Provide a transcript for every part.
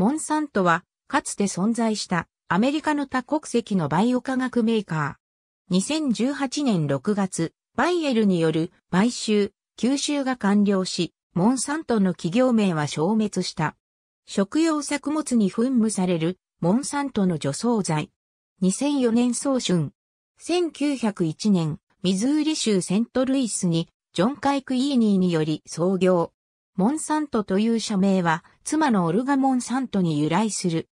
モンサントは、かつて存在したアメリカの多国籍のバイオ化学メーカー。2018年6月、バイエルによる買収、吸収が完了し、モンサントの企業名は消滅した。食用作物に噴霧されるモンサントの除草剤。2004年早春。1901年、ミズーリ州セントルイスにジョン・カイク・イーニーにより創業。モンサントという社名は、妻のオルガ・モンサントに由来する。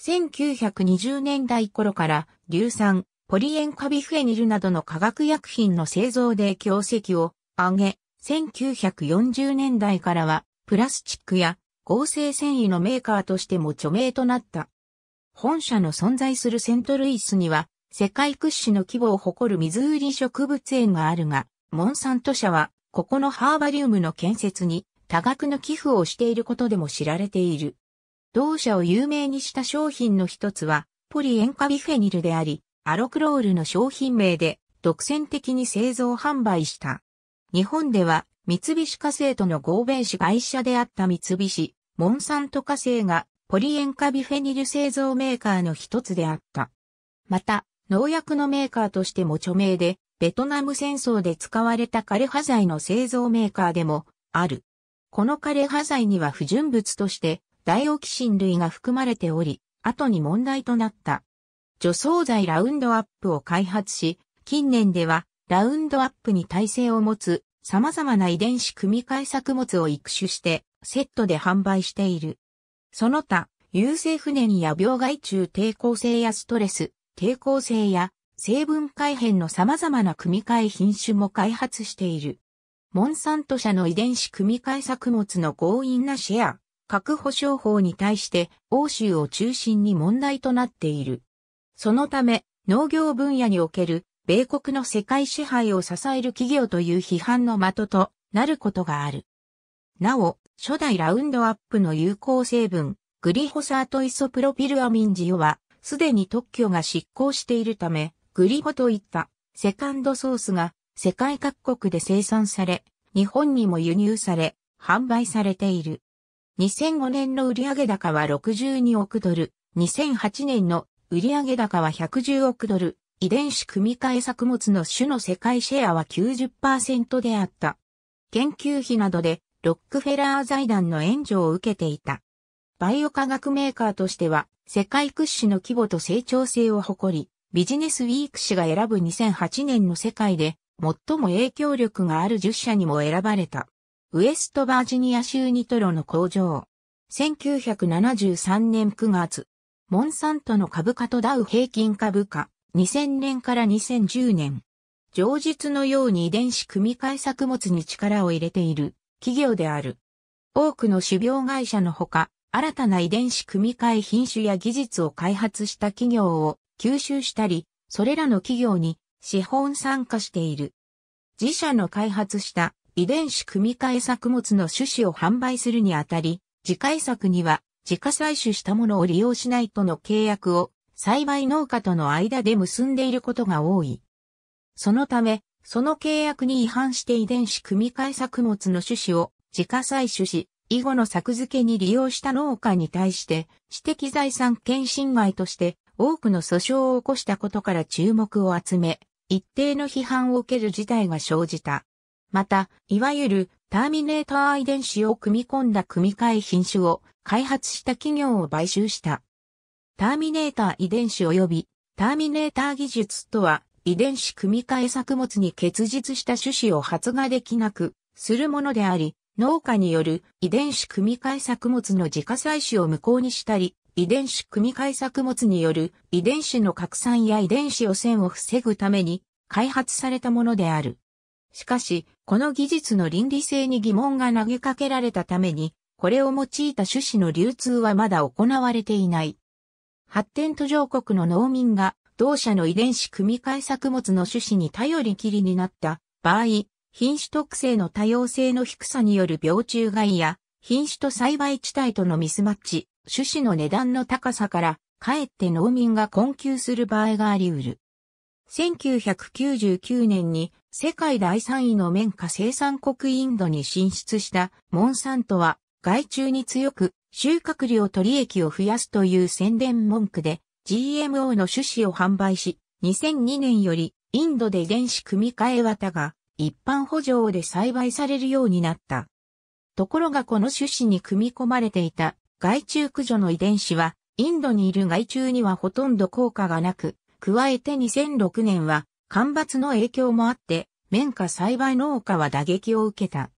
1920年代頃から、硫酸、ポリエンカビフェニルなどの化学薬品の製造で業績を上げ、1940年代からは、プラスチックや合成繊維のメーカーとしても著名となった。本社の存在するセントルイスには、世界屈指の規模を誇る水売り植物園があるが、モンサント社は、ここのハーバリウムの建設に多額の寄付をしていることでも知られている。同社を有名にした商品の一つは、ポリ塩化ビフェニルであり、アロクロールの商品名で独占的に製造販売した。日本では、三菱化成との合弁子会社であった三菱、モンサント火星がポリ塩化ビフェニル製造メーカーの一つであった。また、農薬のメーカーとしても著名で、ベトナム戦争で使われた枯葉剤の製造メーカーでもある。この枯葉剤には不純物として、ダイオキシン類が含まれており、後に問題となった。除草剤ラウンドアップを開発し、近年ではラウンドアップに耐性を持つ様々な遺伝子組み換え作物を育種してセットで販売している。その他、優性不燃や病害虫抵抗性やストレス、抵抗性や成分改変の様々な組み換え品種も開発している。モンサント社の遺伝子組み換え作物の強引なシェア、核保証法に対して欧州を中心に問題となっている。そのため、農業分野における米国の世界支配を支える企業という批判の的となることがある。なお、初代ラウンドアップの有効成分、グリホサートイソプロピルアミンジオは、すでに特許が執行しているため、グリホといったセカンドソースが世界各国で生産され、日本にも輸入され、販売されている。2005年の売上高は62億ドル、2008年の売上高は110億ドル、遺伝子組み換え作物の種の世界シェアは90%であった。研究費などでロックフェラー財団の援助を受けていた。バイオ科学メーカーとしては世界屈指の規模と成長性を誇り、ビジネスウィーク氏が選ぶ2008年の世界で最も影響力がある10社にも選ばれた。ウエストバージニア州ニトロの工場。1973年9月、モンサントの株価とダウ平均株価、2000年から2010年。上実のように遺伝子組み換え作物に力を入れている企業である。多くの種苗会社のほか、新たな遺伝子組み換え品種や技術を開発した企業を吸収したり、それらの企業に資本参加している。自社の開発した遺伝子組み換え作物の種子を販売するにあたり、自回作には自家採取したものを利用しないとの契約を栽培農家との間で結んでいることが多い。そのため、その契約に違反して遺伝子組み換え作物の種子を自家採取し、以後の作付けに利用した農家に対して知的財産権侵害として多くの訴訟を起こしたことから注目を集め、一定の批判を受ける事態が生じた。また、いわゆるターミネーター遺伝子を組み込んだ組み換え品種を開発した企業を買収した。ターミネーター遺伝子及びターミネーター技術とは遺伝子組み換え作物に結実した種子を発芽できなくするものであり、農家による遺伝子組み換え作物の自家採取を無効にしたり、遺伝子組み換え作物による遺伝子の拡散や遺伝子汚染を防ぐために開発されたものである。しかし、この技術の倫理性に疑問が投げかけられたために、これを用いた種子の流通はまだ行われていない。発展途上国の農民が同社の遺伝子組み換え作物の種子に頼りきりになった場合、品種特性の多様性の低さによる病虫害や品種と栽培地帯とのミスマッチ、種子の値段の高さから、かえって農民が困窮する場合があり得る。1999年に世界第3位の綿花生産国インドに進出したモンサントは害虫に強く収穫量と利益を増やすという宣伝文句で GMO の種子を販売し2002年よりインドで原子組み換え綿が一般補助で栽培されるようになった。ところがこの種子に組み込まれていた害虫駆除の遺伝子は、インドにいる害虫にはほとんど効果がなく、加えて2006年は、干ばつの影響もあって、綿花栽培農家は打撃を受けた。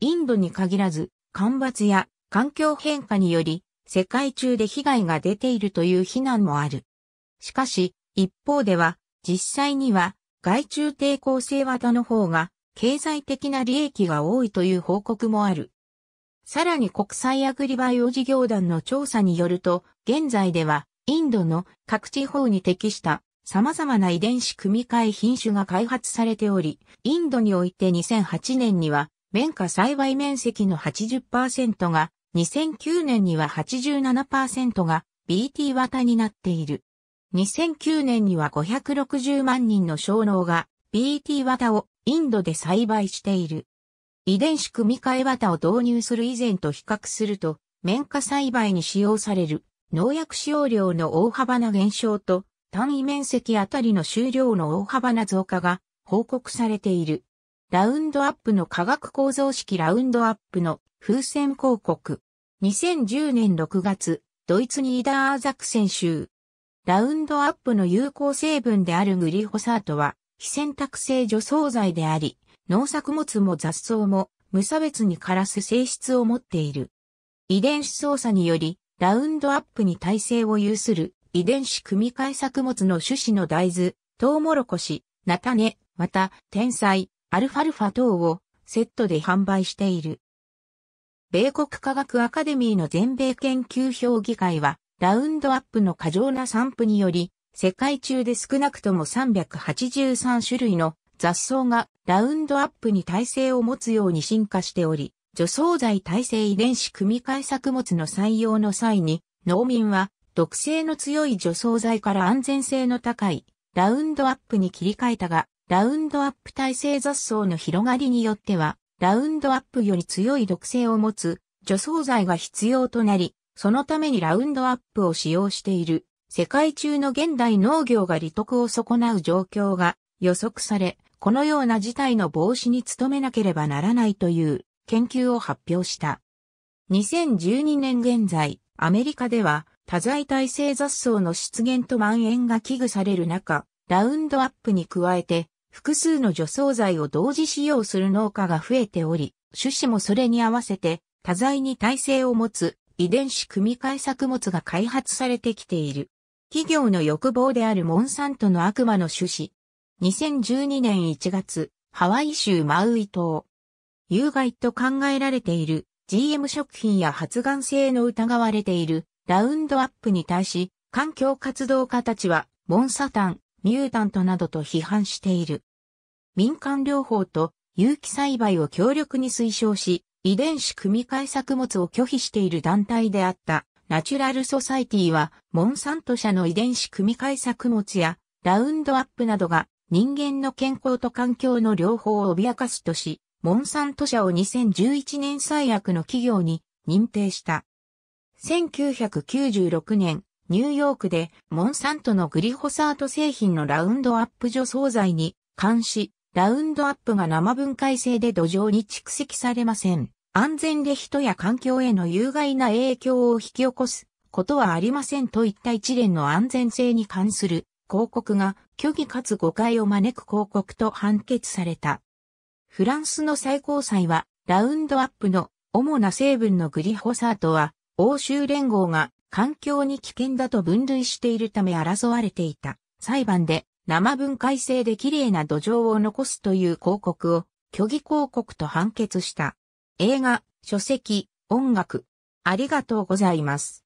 インドに限らず、干ばつや環境変化により、世界中で被害が出ているという非難もある。しかし、一方では、実際には、害虫抵抗性型の方が、経済的な利益が多いという報告もある。さらに国際アグリバイオ事業団の調査によると、現在ではインドの各地方に適した様々な遺伝子組み換え品種が開発されており、インドにおいて2008年には綿花栽培面積の80%が、2009年には87%が BT 型になっている。2009年には560万人の小農が BT 型をインドで栽培している。遺伝子組み換え綿を導入する以前と比較すると、綿花栽培に使用される農薬使用量の大幅な減少と、単位面積あたりの収量の大幅な増加が報告されている。ラウンドアップの化学構造式ラウンドアップの風船広告。2010年6月、ドイツにイダーザクセン州。ラウンドアップの有効成分であるグリホサートは、非選択性除草剤であり、農作物も雑草も無差別に枯らす性質を持っている。遺伝子操作により、ラウンドアップに耐性を有する遺伝子組み換え作物の種子の大豆、トウモロコシ、菜種、また、天才、アルファルファ等をセットで販売している。米国科学アカデミーの全米研究評議会は、ラウンドアップの過剰な散布により、世界中で少なくとも383種類の雑草がラウンドアップに耐性を持つように進化しており、除草剤耐性遺伝子組み換え作物の採用の際に、農民は毒性の強い除草剤から安全性の高いラウンドアップに切り替えたが、ラウンドアップ耐性雑草の広がりによっては、ラウンドアップより強い毒性を持つ除草剤が必要となり、そのためにラウンドアップを使用している世界中の現代農業が利得を損なう状況が予測され、このような事態の防止に努めなければならないという研究を発表した。2012年現在、アメリカでは多剤耐性雑草の出現と蔓延が危惧される中、ラウンドアップに加えて複数の除草剤を同時使用する農家が増えており、種子もそれに合わせて多剤に耐性を持つ遺伝子組み換え作物が開発されてきている。企業の欲望であるモンサントの悪魔の種子、2012年1月、ハワイ州マウイ島。有害と考えられている GM 食品や発がん性の疑われているラウンドアップに対し、環境活動家たちは、モンサタン、ミュータントなどと批判している。民間療法と有機栽培を強力に推奨し、遺伝子組み換え作物を拒否している団体であったナチュラルソサイティは、モンサント社の遺伝子組み換え作物やラウンドアップなどが人間の健康と環境の両方を脅かすとし、モンサント社を2011年最悪の企業に認定した。1996年、ニューヨークでモンサントのグリホサート製品のラウンドアップ除草剤に監視、ラウンドアップが生分解性で土壌に蓄積されません。安全で人や環境への有害な影響を引き起こすことはありませんといった一連の安全性に関する広告が虚偽かつ誤解を招く広告と判決された。フランスの最高裁は、ラウンドアップの主な成分のグリホサートは、欧州連合が環境に危険だと分類しているため争われていた裁判で生分解性で綺麗な土壌を残すという広告を虚偽広告と判決した。映画、書籍、音楽。ありがとうございます。